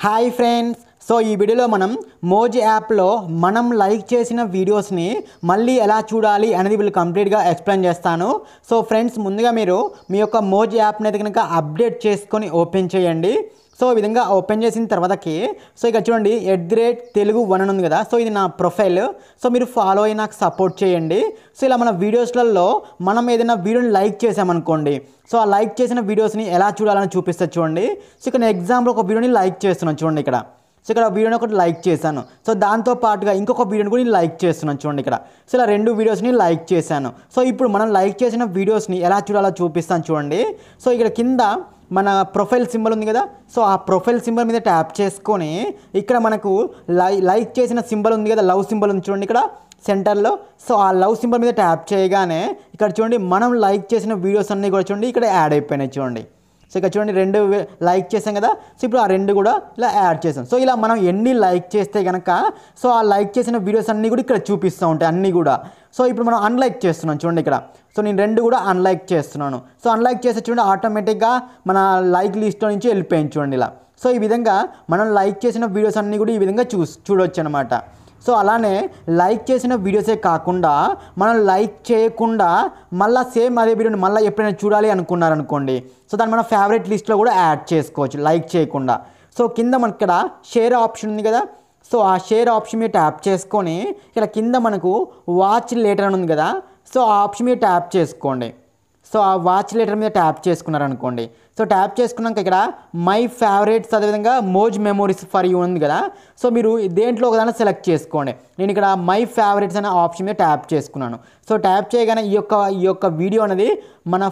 Hi friends, so ఈ వీడియోలో మనం మోజీ యాప్లో మనం లైక్ చేసిన వీడియోస్ని మళ్ళీ ఎలా చూడాలి అనేది వీళ్ళు కంప్లీట్గా ఎక్స్ప్లెయిన్ చేస్తాను సో ఫ్రెండ్స్ ముందుగా మీరు మీ యొక్క మోజీ యాప్ని అయితే కనుక అప్డేట్ చేసుకొని ఓపెన్ చేయండి సో ఈ విధంగా ఓపెన్ చేసిన తర్వాతకి సో ఇక్కడ చూడండి at the rate Telugu one అని ఉంది కదా సో ఇది నా ప్రొఫైల్ సో మీరు ఫాలో అయ్యి నాకు సపోర్ట్ చేయండి సో ఇలా మన వీడియోస్లలో మనం ఏదైనా వీడియోని లైక్ చేసామనుకోండి సో ఆ లైక్ చేసిన వీడియోస్ని ఎలా చూడాలని చూపిస్తే చూడండి సో ఇక్కడ ఎగ్జాంపుల్ ఒక వీడియోని లైక్ చేస్తున్నాను చూడండి ఇక్కడ సో ఇక్కడ వీడియోని ఒకటి లైక్ చేశాను సో దాంతో పాటుగా ఇంకొక వీడియోని కూడా నేను లైక్ చేస్తున్నాను చూడండి ఇక్కడ సో ఇలా రెండు వీడియోస్ని లైక్ చేశాను సో ఇప్పుడు మనం లైక్ చేసిన వీడియోస్ని ఎలా చూడాలో చూపిస్తాను చూడండి సో ఇక్కడ కింద మన ప్రొఫైల్ సింబల్ ఉంది కదా సో ఆ ప్రొఫైల్ సింబల్ మీద ట్యాప్ చేసుకొని ఇక్కడ మనకు లై లైక్ చేసిన సింబల్ ఉంది కదా లవ్ సింబల్ ఉంది చూడండి ఇక్కడ సెంటర్లో సో ఆ లవ్ సింబల్ మీద ట్యాప్ చేయగానే ఇక్కడ చూడండి మనం లైక్ చేసిన వీడియోస్ అన్నీ కూడా చూడండి ఇక్కడ యాడ్ అయిపోయినాయి చూడండి సో ఇక్కడ చూడండి రెండు లైక్ చేసాం కదా సో ఇప్పుడు ఆ రెండు కూడా ఇలా యాడ్ చేసాం సో ఇలా మనం ఎన్ని లైక్ చేస్తే కనుక సో ఆ లైక్ చేసిన వీడియోస్ అన్నీ కూడా ఇక్కడ చూపిస్తూ ఉంటాయి అన్నీ కూడా సో ఇప్పుడు మనం అన్లైక్ చేస్తున్నాం చూడండి ఇక్కడ సో నేను రెండు కూడా అన్లైక్ చేస్తున్నాను సో అన్లైక్ చేస్తే చూడండి ఆటోమేటిక్గా మన లైక్ లిస్ట్లో నుంచి వెళ్ళిపోయింది చూడండి ఇలా సో ఈ విధంగా మనం లైక్ చేసిన వీడియోస్ అన్నీ కూడా ఈ విధంగా చూ చూడవచ్చు అనమాట సో అలానే లైక్ చేసిన వీడియోసే కాకుండా మనం లైక్ చేయకుండా మళ్ళీ సేమ్ అదే వీడియోని మళ్ళీ ఎప్పుడైనా చూడాలి అనుకున్నారనుకోండి సో దాన్ని మనం ఫేవరెట్ లిస్ట్లో కూడా యాడ్ చేసుకోవచ్చు లైక్ చేయకుండా సో కింద మనకి ఇక్కడ షేర్ ఆప్షన్ ఉంది కదా సో ఆ షేర్ ఆప్షన్ మీద ట్యాప్ చేసుకొని ఇక్కడ కింద మనకు వాచ్ లేటర్ అని ఉంది కదా సో ఆ ఆప్షన్ మీద ట్యాప్ చేసుకోండి సో ఆ వాచ్ లెటర్ మీద ట్యాప్ చేసుకున్నారనుకోండి సో ట్యాప్ చేసుకున్నాక ఇక్కడ మై ఫేవరెట్స్ అదేవిధంగా మోజ్ మెమోరీస్ ఫర్ యూ ఉంది కదా సో మీరు దేంట్లో ఒకదాన్ని సెలెక్ట్ చేసుకోండి నేను ఇక్కడ మై ఫేవరెట్స్ అనే ఆప్షన్ మీద ట్యాప్ చేసుకున్నాను సో ట్యాప్ చేయగానే ఈ యొక్క ఈ యొక్క వీడియో అనేది మన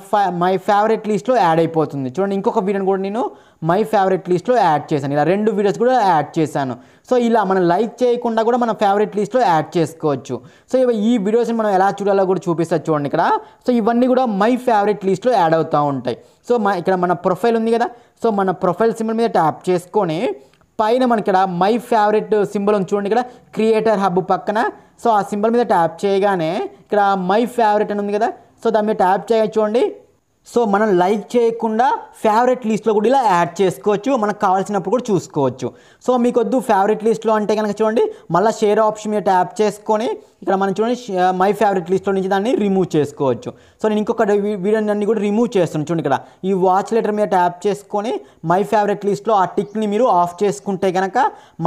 మై ఫేవరెట్ లిస్ట్లో యాడ్ అయిపోతుంది చూడండి ఇంకొక వీడియోని కూడా నేను మై ఫేవరెట్ లిస్ట్లో యాడ్ చేశాను ఇలా రెండు వీడియోస్ కూడా యాడ్ చేశాను సో ఇలా మనం లైక్ చేయకుండా కూడా మన ఫేవరెట్ లిస్ట్లో యాడ్ చేసుకోవచ్చు సో ఈ వీడియోస్ని మనం ఎలా చూడాలో కూడా చూపిస్తారు చూడండి ఇక్కడ సో ఇవన్నీ కూడా మై ఫేవరెట్ లిస్ట్లో యాడ్ అవుతూ ఉంటాయి సో మా ఇక్కడ మన ప్రొఫైల్ ఉంది కదా సో మన ప్రొఫైల్ సింబల్ మీద ట్యాప్ చేసుకొని పైన మనకి ఇక్కడ మై ఫేవరెట్ సింబల్ ఉంది చూడండి ఇక్కడ క్రియేటర్ హబ్ పక్కన సో ఆ సింబల్ మీద ట్యాప్ చేయగానే ఇక్కడ మై ఫేవరెట్ అని ఉంది కదా సో దాని మీద ట్యాప్ చేయ చూడండి సో మనం లైక్ చేయకుండా ఫేవరెట్ లిస్ట్లో కూడా ఇలా యాడ్ చేసుకోవచ్చు మనకు కావాల్సినప్పుడు కూడా చూసుకోవచ్చు సో మీకు వద్దు ఫేవరెట్ లిస్ట్లో అంటే కనుక చూడండి మళ్ళీ షేర్ ఆప్షన్ మీద ట్యాప్ చేసుకొని ఇక్కడ మనం చూడండి మై ఫేవరెట్ లిస్ట్లో నుంచి దాన్ని రిమూవ్ చేసుకోవచ్చు సో నేను ఇంకొక వీడియో అన్ని కూడా రిమూవ్ చేస్తాను చూడండి ఇక్కడ ఈ వాచ్ లెటర్ మీద ట్యాప్ చేసుకొని మై ఫేవరెట్ లిస్ట్లో ఆ టిక్ని మీరు ఆఫ్ చేసుకుంటే కనుక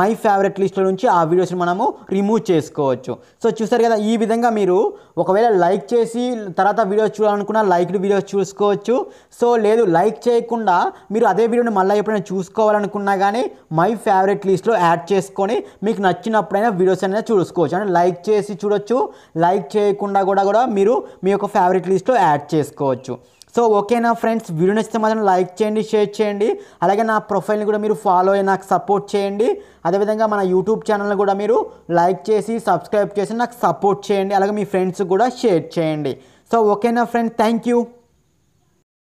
మై ఫేవరెట్ లిస్ట్లో నుంచి ఆ వీడియోస్ని మనము రిమూవ్ చేసుకోవచ్చు సో చూసారు కదా ఈ విధంగా మీరు ఒకవేళ లైక్ చేసి తర్వాత వీడియోస్ చూడాలనుకున్న లైక్డ్ వీడియోస్ చూసుకో చూసుకోవచ్చు సో లేదు లైక్ చేయకుండా మీరు అదే వీడియోని మళ్ళీ ఎప్పుడైనా చూసుకోవాలనుకున్నా కానీ మై ఫేవరెట్ లిస్ట్లో యాడ్ చేసుకొని మీకు నచ్చినప్పుడైనా వీడియోస్ అనేది చూసుకోవచ్చు అంటే లైక్ చేసి చూడొచ్చు లైక్ చేయకుండా కూడా కూడా మీరు మీ యొక్క ఫేవరెట్ లిస్ట్లో యాడ్ చేసుకోవచ్చు సో ఓకేనా ఫ్రెండ్స్ వీడియో నచ్చితే మాత్రం లైక్ చేయండి షేర్ చేయండి అలాగే నా ప్రొఫైల్ని కూడా మీరు ఫాలో అయ్యి నాకు సపోర్ట్ చేయండి అదేవిధంగా మన యూట్యూబ్ ఛానల్ని కూడా మీరు లైక్ చేసి సబ్స్క్రైబ్ చేసి నాకు సపోర్ట్ చేయండి అలాగే మీ ఫ్రెండ్స్ కూడా షేర్ చేయండి సో ఓకేనా ఫ్రెండ్స్ థ్యాంక్ యూ